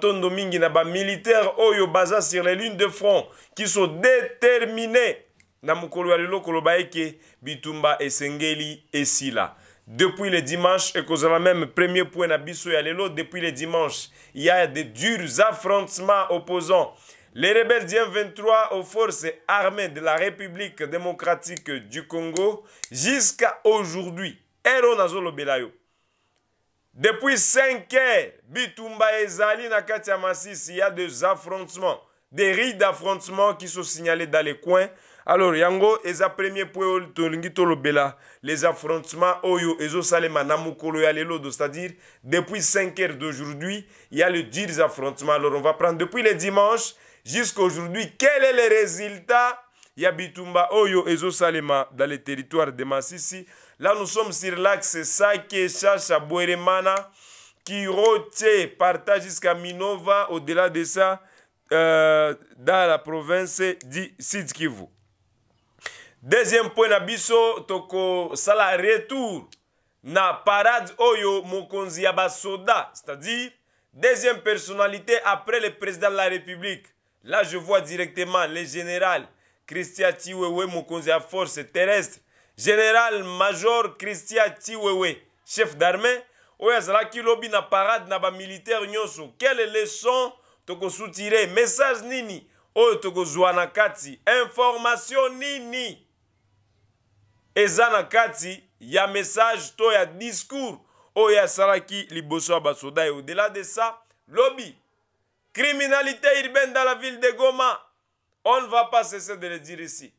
tondo mingi na bamilitaire oyo sur les lignes de front qui sont déterminés mokolo ya lelo koloba et Sengeli et Sila depuis le dimanche même premier point depuis le dimanche il y a des durs affrontements opposants les rebelles du 23 aux forces armées de la République démocratique du Congo jusqu'à aujourd'hui. Belayo depuis 5 heures, Bitumba et il y a des affrontements, des rides d'affrontements qui sont signalés dans les coins. Alors, yango premier point les affrontements oyo c'est-à-dire depuis 5 heures d'aujourd'hui, il y a le 10 affrontements. Alors, on va prendre depuis le dimanche jusqu'aujourd'hui, quel est le résultat ya Bitumba oyo Salema, dans les territoires de Massissi. Là, nous sommes sur l'axe Sake, Chacha, qui rote partage jusqu'à Minova, au-delà de ça, euh, dans la province du Sidkivu. Deuxième point toko sala retour na parade oyo mokonzi Abasoda, c'est-à-dire deuxième personnalité après le président de la République. Là, je vois directement le général Christian Tiwewe mokonzi force terrestre général major christian tiwewe chef d'armée oya lobby lobi na parade na militaire Nyoso. quelle leçon soutire. message nini oyo tokozwa kati information nini eza na kati ya message to ya discours oyo asalaki liboso ya basoda au-delà de ça lobby. criminalité urbaine dans la ville de goma on ne va pas cesser de le dire ici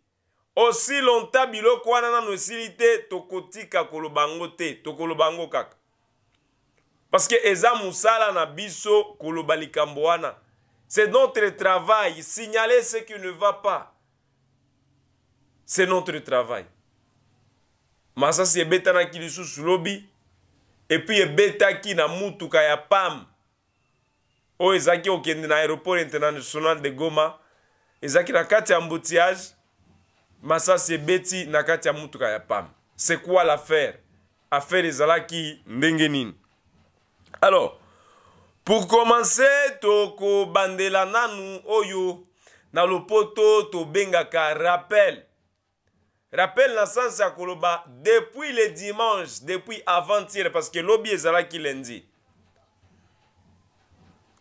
osi lonta biloko wana nano esili te tokotika koloba yango te tokoloba yango kaka parceke eza mosala na biso koloba likambo wana c'est notre travail signaler ce qui ne va pas c'est notre travail masasi ebetanaki lisusu lobi epuis ebetaki na mutuka ya pam oyo ezalaki kokende na aéroport international de goma ezalaki na kati ya embouteillage Masa ça c'est kati ya mutuka ya pam c'est quoi l'affaire affaire ezalaki qui nini alors pour commencer bandela nanu oyo na lopoto ka rappel rappel na sens ya koloba depuis le dimanche depuis avant-hier parce que lobi zalaki lundi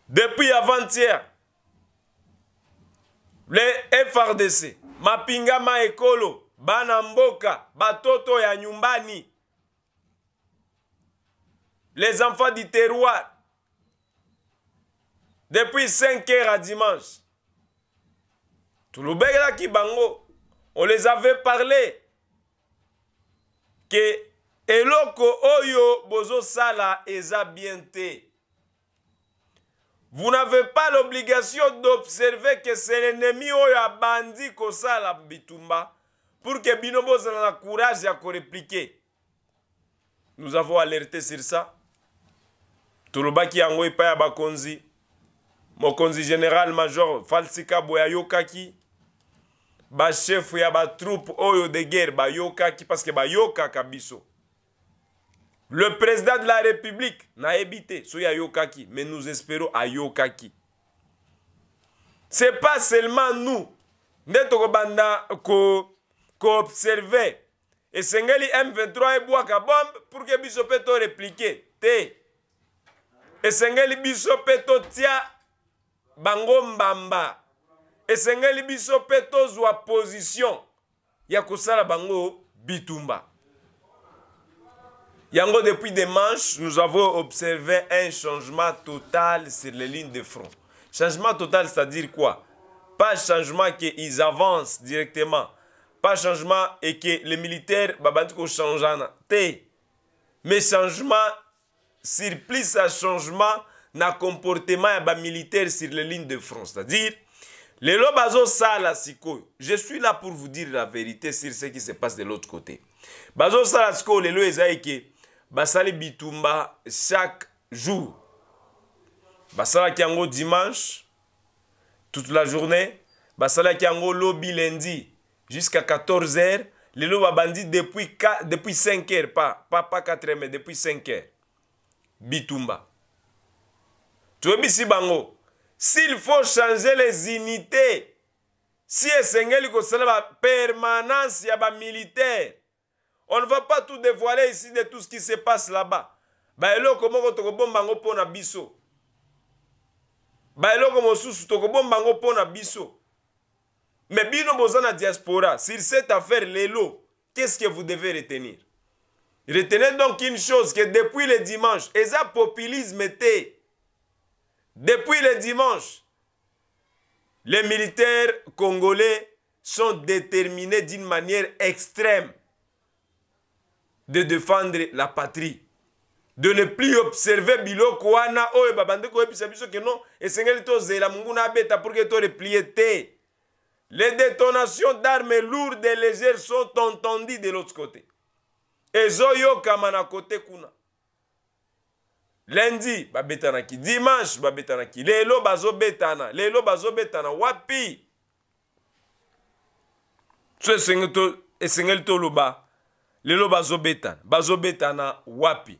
depuis avant-hier le frdc mapinga ma ekolo bana mboka batoto ya nyumbani les enfants du terroir depuis 5 heures à dimanche tolobekelaki bango on les avait parlé ke eloko oyo bozosala eza bien te vous n'avez pas l'obligation d'observer que c'est l'ennemi oyo ça la bitumba pour que Binobos ait le courage ya répliquer. nous avons alerté sur ça tolobaki yango epai ya bakonzi mokonzi général major falsikabo yayokaki chef ya troupe, oyo de guerre bayokaki parce que Yoka Kabiso. Le président de la République n'a évité ce Yokaki, mais nous espérons à Yokaki. Ce n'est pas seulement nous. Nous observer. Et Sengeli M23 est la bombe pour que Bissopeto réplique. Et Sengeli Bisopeto tia bango Et Sengeli Biso position. Ya bango bitumba. Yango, depuis des manches, nous avons observé un changement total sur les lignes de front. Changement total, c'est-à-dire quoi Pas changement qu'ils avancent directement. Pas changement et que les militaires, babandiko T. Mais changement, sur plus à changement, na comportement ya militaire sur les lignes de front. C'est-à-dire, les lois sala siko. Je suis là pour vous dire la vérité sur ce qui se passe de l'autre côté. Bazo sala les lois basali bitumba chaque jour Basala kiango dimanche toute la journée Basala kiango lobi lundi jusqu'à 14h va babandi depuis, depuis 5h pas, 4h mais depuis 5h bitumba tu si bango s'il faut changer les unités si qui y a permanence militaire, on ne va pas tout dévoiler ici de tout ce qui se passe là-bas. Mais moko à avons mpo na biso diaspora sur cette affaire lelo qu'est-ce que vous devez retenir retenez donc une chose que depuis le dimanche le populisme était, depuis le dimanche les militaires congolais sont déterminés d'une manière extrême de défendre la patrie de ne plus observer biloko wana oyo babandeki koyebisa biso ke non esengeli tozela Munguna Beta, pour que repliété. les détonations d'armes lourdes et légères sont entendues de l'autre côté ezoyokama na kote kuna Lundi, babetanaki dimanche babetanaki lelo bazobetana lelo bazobetana wapi so esengeli ba lelo bazobetana bazobetana wapi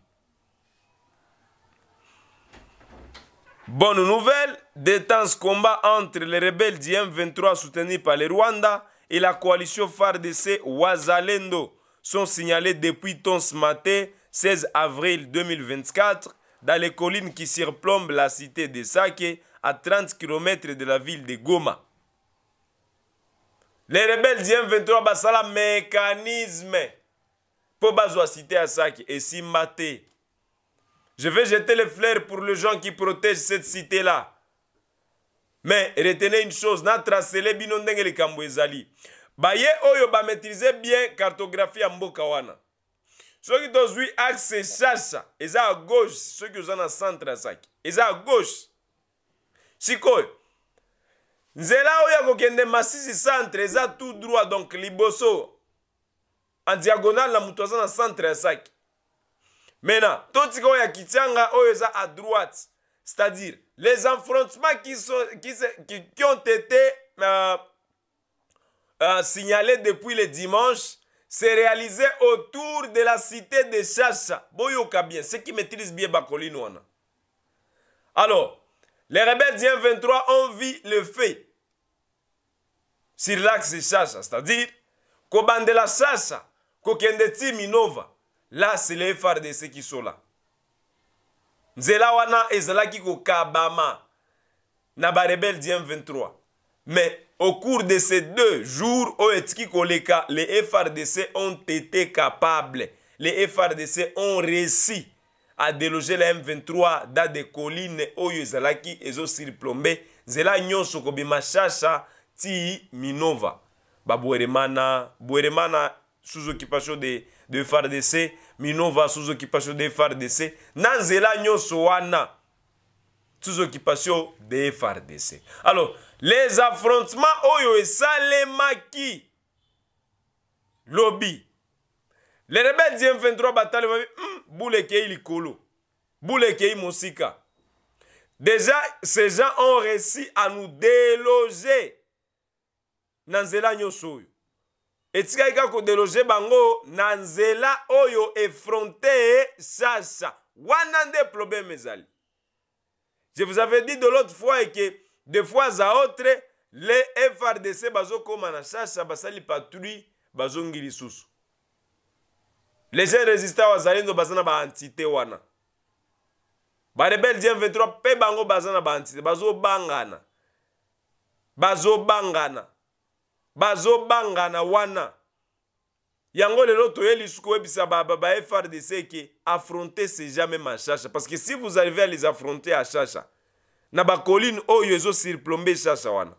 Bonne nouvelle, des tense combat entre les rebelles du 23 soutenus par les Rwanda et la coalition FARDC Wazalendo sont signalés depuis ton ce matin, 16 avril 2024, dans les collines qui surplombent la cité de Sake, à 30 km de la ville de Goma. Les rebelles du M23 basala mécanisme mpo bazwa cité ya saki esimba te je vais jeter les fleurs pour les gens qui protègent cette cité là mais retenez une chose natracele bino ndenge likambo ezali baye oyo bamaîtrise bien cartographie ya mboka wana soki tozwi axe shasha eza ya gauche soki oza na centre ya saki eza ya gauche sikoyo nzela oyo ya kokende masisi centre eza tout droit donc liboso en diagonale la moto à na centre ya maintenant tout ce ya kitianga à droite c'est-à-dire les affrontements qui, sont, qui, ont été euh, euh, signalés depuis le dimanche se réalisé autour de la cité de Chacha. Boyoka bien, ceux qui maîtrise bien Bakolinoana. Alors, les rebelles du 23 ont vu le fait sur l'axe de Chacha, c'est-à-dire la Chacha, kokende ti minova la sele frdc kisola nzela wana ezalaki kokabama na barebele di m23 mais au cours de ces deux jours oyo etiki koleka les frdc ont été capables les frdc ont réussi à déloger la m23 dans des collines oyo ezalaki ezosurplombe nzela nyonso kobima shasha ti minova babweremana bweremana sous occupation de, de FARDC, Minova sous occupation de FARDC, Nanzela nyoswana sous occupation de FARDC. Alors, les affrontements Oyo et Salemaki, lobby. Les rebelles du M23 bataille, Boulekei Likolo, Boulekei Mosika. Déjà, ces gens ont réussi à nous déloger. Nanzela nyosou etikali kaka kodeloge bango na nzela oyo efronte sasa wana nde probleme ezali je vous avais dit de l'autre fois eke de fois za autre le frdc bazokóma na sasa basali patrui bazongi lisusu les jeunes résistants bazali baza na baantité wana barebele jeunes 23 mpe bango baza na baantité bazobangana bazobangana bazobangana wana yango lelo toyeli suku koyebisa bafrdc eke affronte se jamais mashasha parce que si vous arrivez à les affronter à shasha na bacoline oyo ezosurplombe shasha wana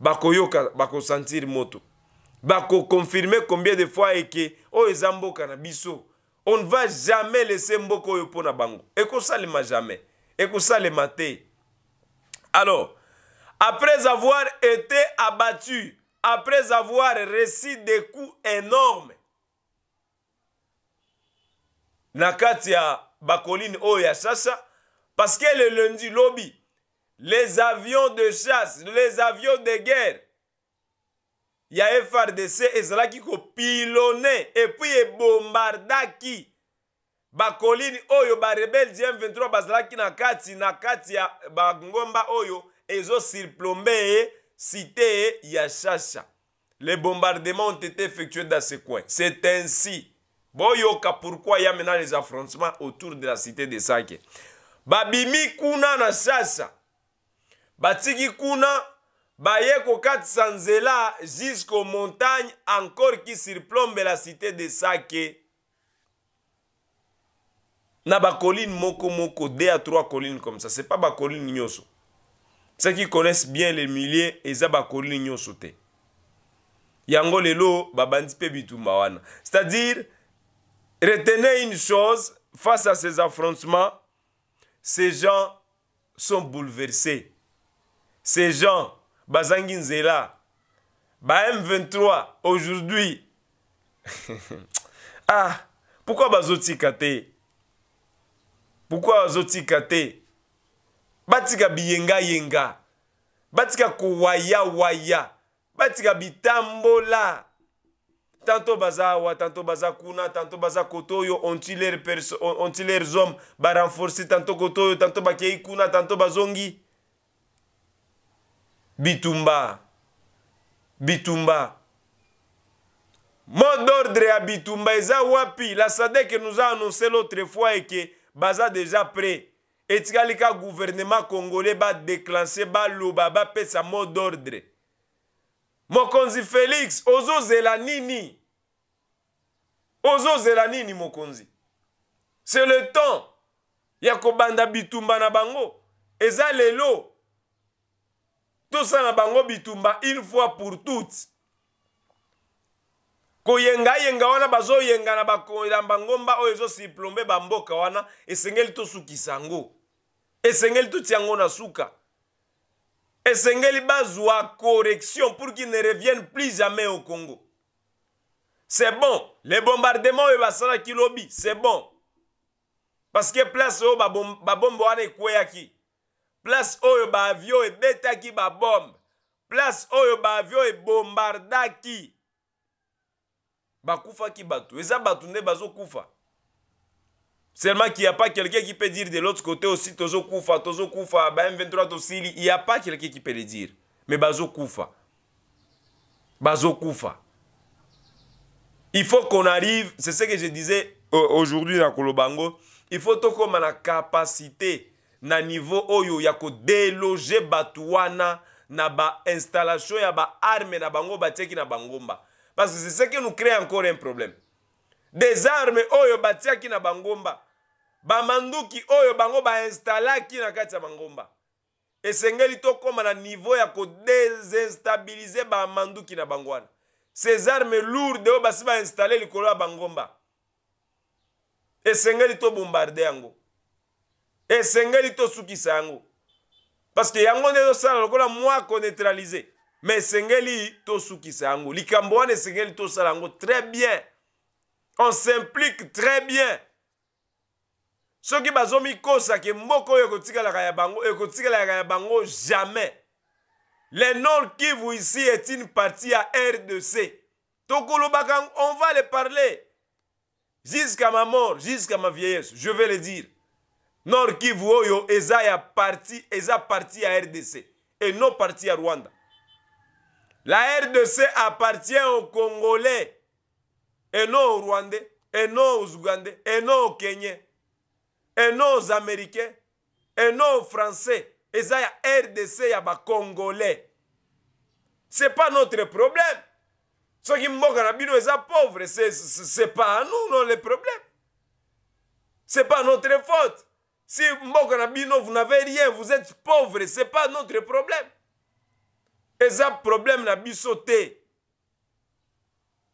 bakoyoka bakosentir moto bakoconfirme combien de fois eke oyo eza mboka na biso on ne va jamais laisser mboka oyo mpo na bango ekosalema jamais ekosalema te alors après avoir été abattu, après avoir reçu des coups énormes, na kati ya bakoline oyo ya sasa parce que le lundi lobi les avions de chasse les avions de guerre ya frdc ezalaki kopilone epui ebombardaki bakolini oyo barebele m23 bazalaki na kati na kati ya bangomba oyo ezosurplombe cité ya shasha les bombardements ont été effectués dans ce coin c'est ainsi boyoka pourquoi ya maintenant les affrontements autour de la cité de sake babimi kuna na shasha batiki kuna baye kokatisa nzela jusqu'aux montagne encore qui surplombe la cité de sake na bacoline moko moko 2 à 3 collines comme ça c'est pas bacoline nyonso ceux qui connaissent bien les milliers eza bakoli nyonso te yango lelo babandi mpe bitumba wana c'est-à-dire retenez une chose face à ces affrontements ces gens sont bouleversés ces gens bazangi nzela ba m23 aujourd'hui ah pourquoi bazotika te pourquoi bazotika te batika biyengayenga batika kowayawaya batika bitambola tanto baza awa tanto baza kuna tanto baza koto oyo onti leurs hommes barenforce tanto koto oyo tanto bakei kuna tanto bazongi bitumba bitumba mot d'ordre ya bitumba eza wapi la sadek nous a annoncé l'autre fois eke baza déjà prêt etikali ka guvernema congolais badeklanse baloba bapesa mot d'ordre mokonzi félix ozozela nini ozozela nini mokonzi c'est le temps ya kobanda bitumba na bango eza lelo tosala bango bitumba une fois pour toutes koyengayenga wana bazoyenga na bakolambango mba oyo ezosiplombe bamboka wana esengeli tosukisa yango esengeli totia yango na suka esengeli bazwa correction pour qu'il ne revienne plus jamais au congo c'est bon le bombardement oyo basalaki lobi c'est bon parce que place oyo babombe wana ekweyaki place oyo baavion ebetaki babombe place oyo baavion ebombardaki bakufaki bato eza bato nde bazokufa Seulement qu'il n'y a pas quelqu'un qui peut dire de l'autre côté aussi Tozo Koufa, Tozo Koufa, M23 Tosili. Il n'y a pas quelqu'un qui peut le dire. Mais Bazo Koufa. Bazo Koufa. Il faut qu'on arrive, c'est ce que je disais euh, aujourd'hui dans Kolobango, il faut qu'on ait la capacité, na niveau oyo ya déloger Batouana, na ba installation ya ba arme na bango batiaki na bangomba. Parce que c'est ce qui nous crée encore un problème. Des armes oyo batiaki na bangomba. bamanduki oyo bango bainstalaki na kati ya bangomba esengeli tokóma na niveau ya kodesinstabilize bamanduki na bango wana ces armes lourde oyo basi bainstale likolo ya bangomba esengeli tobombarde yango esengeli tosukisa yango parceke yango nde tosala lokola mwako neutralize me esengeli tosukisa yango likambo wana esengeli tosala yango très bien on s'implique très bien soki bazomikosa ke que oyo ekotikalaka ya bango la Je bango jamais le nord kivu ici est une partie à rdc on va le parler jusqu'à ma mort jusqu'à ma vieillesse je vais le dire nord kivu yo, eza ya parti eza parti rdc et non parti à rwanda la rdc appartient aux congolais et non au rwandais et non aux ougandais et non au Kenyans et nos Américains, et non aux Français, y a RDC y a congolais. Ce n'est pas notre problème m'ont dit na bino pauvres, pauvre c'est pas à nous non le problème Ce n'est pas notre faute si vous n'avez rien vous êtes ce n'est pas notre problème Et ça, problème na sauté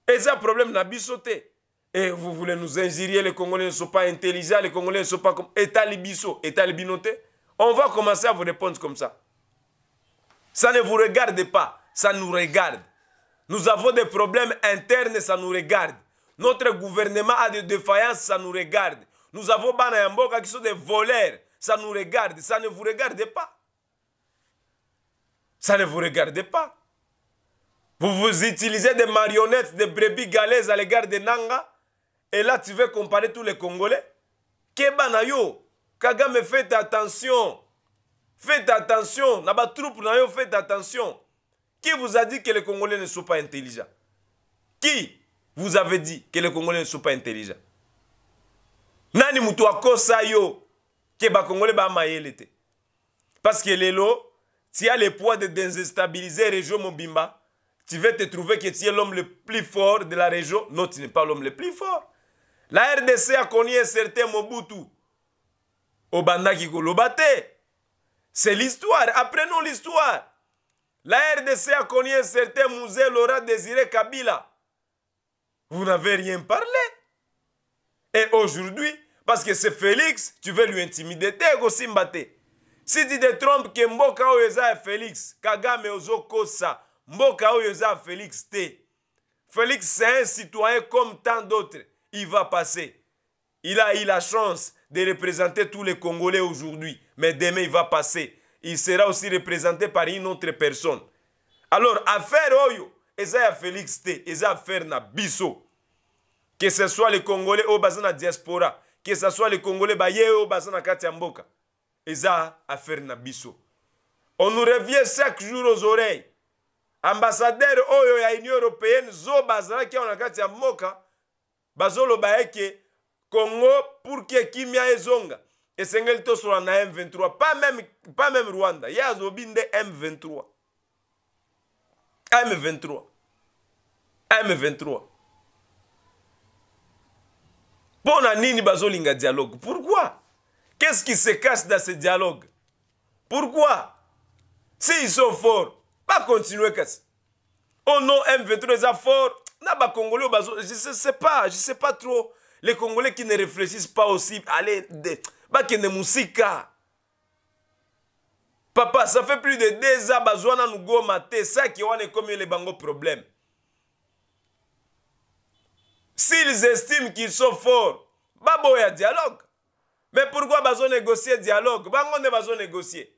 Et ça, problème na pas sauté. Et eh, vous voulez nous injurier, les Congolais ne sont pas intelligents, les Congolais ne sont pas comme. État libiso, État On va commencer à vous répondre comme ça. Ça ne vous regarde pas, ça nous regarde. Nous avons des problèmes internes, ça nous regarde. Notre gouvernement a des défaillances, ça nous regarde. Nous avons Banayamboka qui sont des voleurs, ça nous regarde. Ça ne vous regarde pas. Ça ne vous regarde pas. Vous vous utilisez des marionnettes, des brebis galaises à l'égard des Nanga. Et là, tu veux comparer tous les Congolais Kebanayo, Kagame, faites attention. Faites attention. Naba faites attention. Qui vous a dit que les Congolais ne sont pas intelligents Qui vous avez dit que les Congolais ne sont pas intelligents Nani kosa yo que Congolais ba Parce que l'élo, tu as le poids de déstabiliser la région Mobimba, tu veux te trouver que tu es l'homme le plus fort de la région. Non, tu n'es pas l'homme le plus fort la rdc a connu un certain mobutu Obanda qui Bate. c'est l'histoire apprenons l'histoire la rdc a connu un certain Mouzé, laura désiré kabila vous n'avez rien parlé et aujourd'hui parce que c'est félix tu veux lui intimider aussi si tu te trompes que mboka oyo est félix kagame ozokosa mboka oyo félix félix c'est un citoyen comme tant d'autres il va passer. Il a eu la chance de représenter tous les Congolais aujourd'hui, mais demain il va passer. Il sera aussi représenté par une autre personne. Alors, affaire Oyo, Ezaya Félix T, Ezaya affaire Nabiso, Que ce soit les Congolais au la diaspora, que ce soit les Congolais baye au bazana katiamboka. Ezaya affaire Nabiso. On nous revient chaque jour aux oreilles. Ambassadeur Oyo ya Union européenne zo bazana qui on la bazoloba eke congo pour ke kimia ezonga esengeli tosola na m23 pas même, pas même rwanda ye azobi nde m23 m23 m23 mpo na nini bazolinga dialogue pourquoi qu'est ce qui se casse dans ce dialogue pourquoi si ils sont forts bakontinue kasi o oh non m23 eza fort na je sais pas je sais pas trop les congolais qui ne réfléchissent pas aussi allez de bakende musika papa ça fait plus de deux ans bazwa nous avons ça qui wana les bango problème s'ils estiment qu'ils sont forts un dialogue mais pourquoi bazo négocier dialogue bango ne bazo négocier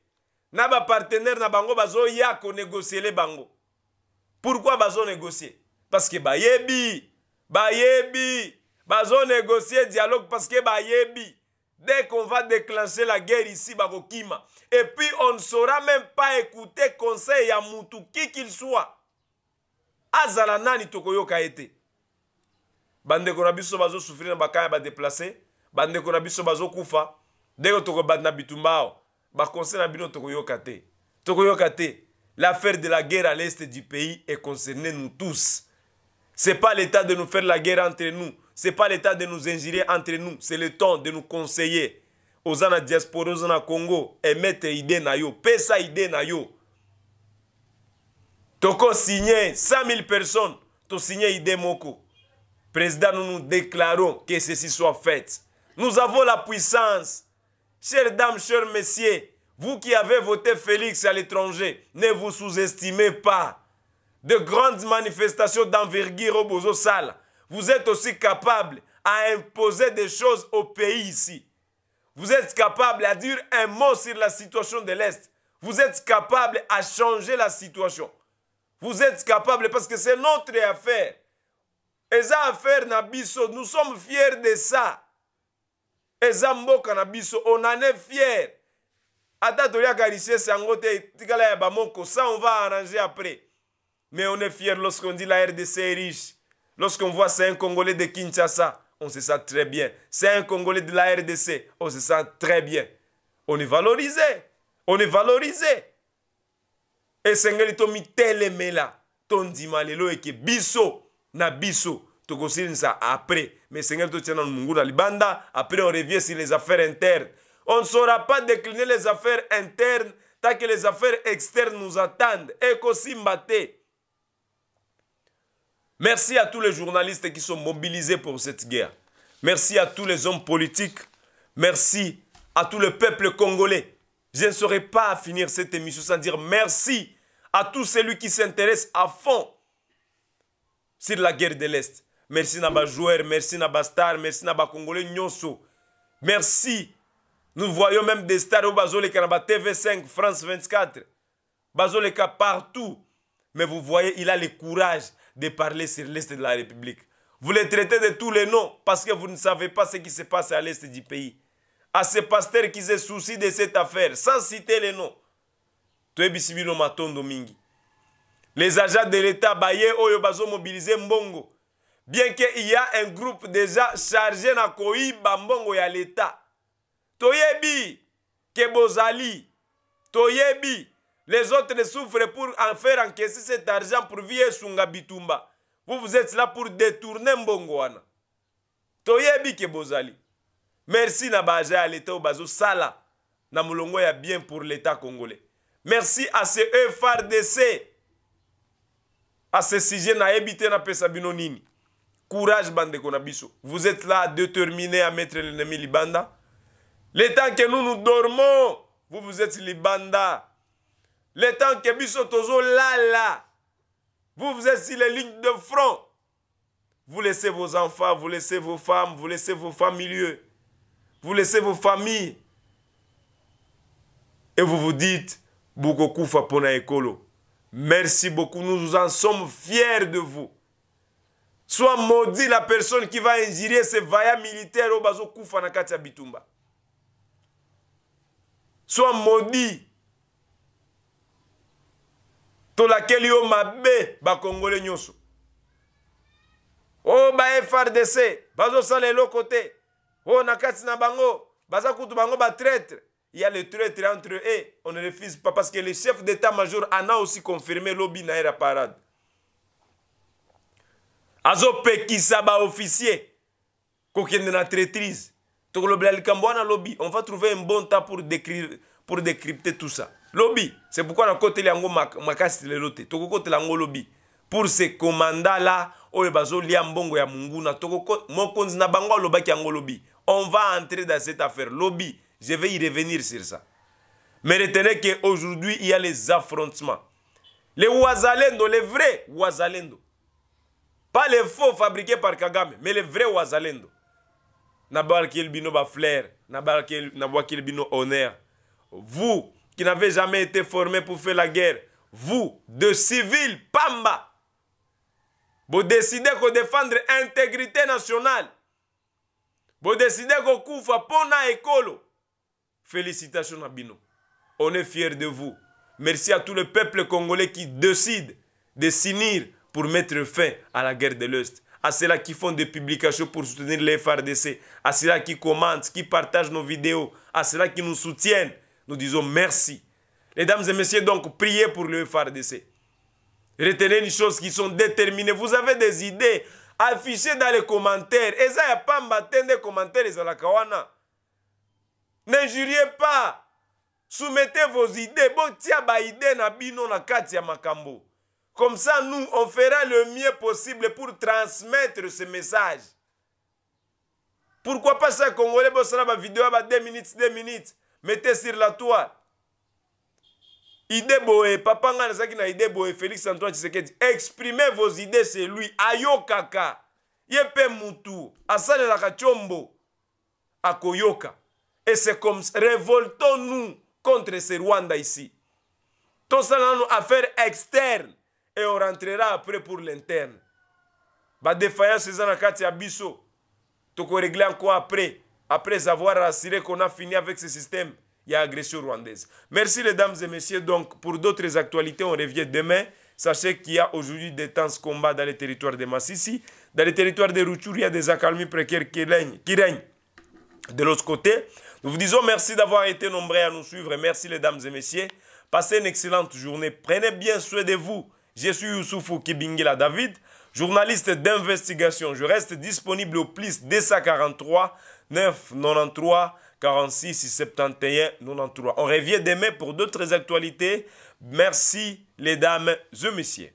na partenaire na bango négocier les bango pourquoi bazo négocier parceke bayebi bayebi bazonegocie dialogue parceke bayebi dès qu'on va déclencher la guerre ici bakokima et puis on ne saura même pas écouter conseil ya mutu qui qu'il soit azala nani tokoyoka ye te bandeko na biso bazosufrir na bakaya badeplace bandeko na biso bazokufa ndenge tokobanda na bitumba awa bakonsei na bino tokoyoka te tokoyoka te l'affaire de la guerre à l'est du pays est concernée nous tous Ce n'est pas l'État de nous faire la guerre entre nous. Ce n'est pas l'État de nous ingérer entre nous. C'est le temps de nous conseiller. aux diaspora, en Congo, émettre idée pesa idée na yo. signé 100 000 personnes, to signé idée Président, nous nous déclarons que ceci soit fait. Nous avons la puissance. Chères dames, chers messieurs, vous qui avez voté Félix à l'étranger, ne vous sous-estimez pas de grandes manifestations d'envergure au Bozo vous êtes aussi capable à imposer des choses au pays ici. Vous êtes capable à dire un mot sur la situation de l'Est. Vous êtes capable à changer la situation. Vous êtes capable parce que c'est notre affaire. Et nous sommes fiers de ça. Et ça, Nabiso, on en est fiers. ça, on va arranger après. Mais on est fier lorsqu'on dit la RDC est riche. Lorsqu'on voit c'est un Congolais de Kinshasa, on sait sent très bien. C'est un Congolais de la RDC, on se sent très bien. On est valorisé. On est valorisé. Et Sengeli là, ton Tondima et que biso na biso. ça après. Mais Sengeli dans le la libanda. Après on revient sur les affaires internes. On ne saura pas décliner les affaires internes tant que les affaires externes nous attendent. Et Eko simbate. Merci à tous les journalistes qui sont mobilisés pour cette guerre. Merci à tous les hommes politiques. Merci à tout le peuple congolais. Je ne saurais pas à finir cette émission sans dire merci à tous ceux qui s'intéressent à fond sur la guerre de l'Est. Merci Naba joueur, merci Naba Star, merci Naba Congolais Nyonso. Merci. Nous voyons même des stars au Bazoleka, Kanaba TV5, France 24, Bazoleka partout. Mais vous voyez, il a le courage de parler sur l'Est de la République. Vous les traitez de tous les noms parce que vous ne savez pas ce qui se passe à l'Est du pays. À ces pasteurs qui se soucient de cette affaire, sans citer les noms. Les agents de l'État, Baye, Oyo, mobilisé Mbongo. Bien qu'il y a un groupe déjà chargé dans Koiba, Mbongo, à l'État. Toyebi, Kebozali, Toyebi, les autres souffrent pour en faire encaisser cet argent pour vivre Sunga Bitumba. Vous, vous êtes là pour détourner Mbongoana. Toyebi ke bozali. Merci na à l'État bazo sala. Na ya bien pour l'État congolais. Merci à ces e FRDC. À ces sujets na ebite na pesa Courage bande konabiso. Vous êtes là déterminés à mettre l'ennemi Libanda. Le temps que nous nous dormons, vous vous êtes Libanda le temps que là, là. vous vous êtes sur les lignes de front vous laissez vos enfants vous laissez vos femmes vous laissez vos familles, vous laissez vos familles et vous vous dites beaucoup Pona Ekolo merci beaucoup nous en sommes fiers de vous soit maudit la personne qui va ingérer ces vaillants militaires au Koufa bitumba soit maudit tolakeli yo mabe bakongole nyonso Oh ba frdc bazo sale lo côté. Oh nakati na bango baza kutu bango traître. il y a le traître entre eux on ne refuse pas parce que le chef d'état-major en a aussi confirmé lobi na ye ya parade officier, baofficier kokende na traîtrise tokolobela likambo na lobi on va trouver un bon temps pour, décrire, pour décrypter tout ça lobi c'est pourquoi nakoteli yango makasi lelo te tokokotela l'ango lobi pour là, komandala oyo lia mbongo ya monguna mokonzi na bango alobaki yango lobi on va entrer dans cette affaire Lobby. je vais y revenir sur ça mais retenez que aujourd'hui il y a les affrontements les wazalendo les vrais wazalendo pas les faux fabriqués par kagame mais les vrais wazalendo le bino baflaire le bino honneur vous qui n'avez jamais été formés pour faire la guerre, vous, de civils, Pamba, vous décidez de défendre l'intégrité nationale. Vous décidez de koufa pona ekolo. Félicitations à On est fiers de vous. Merci à tout le peuple congolais qui décide de s'unir pour mettre fin à la guerre de l'Est. À ceux-là qui font des publications pour soutenir les FRDC. À ceux-là qui commentent, qui partagent nos vidéos. À ceux-là qui nous soutiennent nous disons merci. dames et messieurs, donc, priez pour le FRDC. Retenez les choses qui sont déterminées. Vous avez des idées affichez dans les commentaires. Et ça, il n'y a pas matin des commentaires, les Kawana. N'injuriez pas. Soumettez vos idées. Bon, ba idée Comme ça, nous, on fera le mieux possible pour transmettre ce message. Pourquoi pas ça, Congolais, bon, la vidéo, 2 minutes, 2 minutes. mettez sur la toile idée boye papa ngai nazalaki na idée boye félix antoine tshisekedi exprimez vos idées c'est lui ayokaka ye mpe mutu asalelaka tiombo akoyoka et c'est comme révoltons nous contre ce rwanda ici tosala nano affaire externe et on rentrera après pour l'interne badéfaillance eza na kati ya biso tokoregle encore après après avoir assuré qu'on a fini avec ce système, il y a agression rwandaise. Merci les dames et messieurs. Donc, pour d'autres actualités, on revient demain. Sachez qu'il y a aujourd'hui des tenses combats dans les territoires de Massissi. Dans les territoires de Routour, il y a des accalmies précaires qui règnent. De l'autre côté, nous vous disons merci d'avoir été nombreux à nous suivre. Merci les dames et messieurs. Passez une excellente journée. Prenez bien soin de vous. Je suis Youssoufou Kibingila David, journaliste d'investigation. Je reste disponible au plus 243 9 93 46 71 93. On revient demain pour d'autres actualités. Merci les dames et messieurs.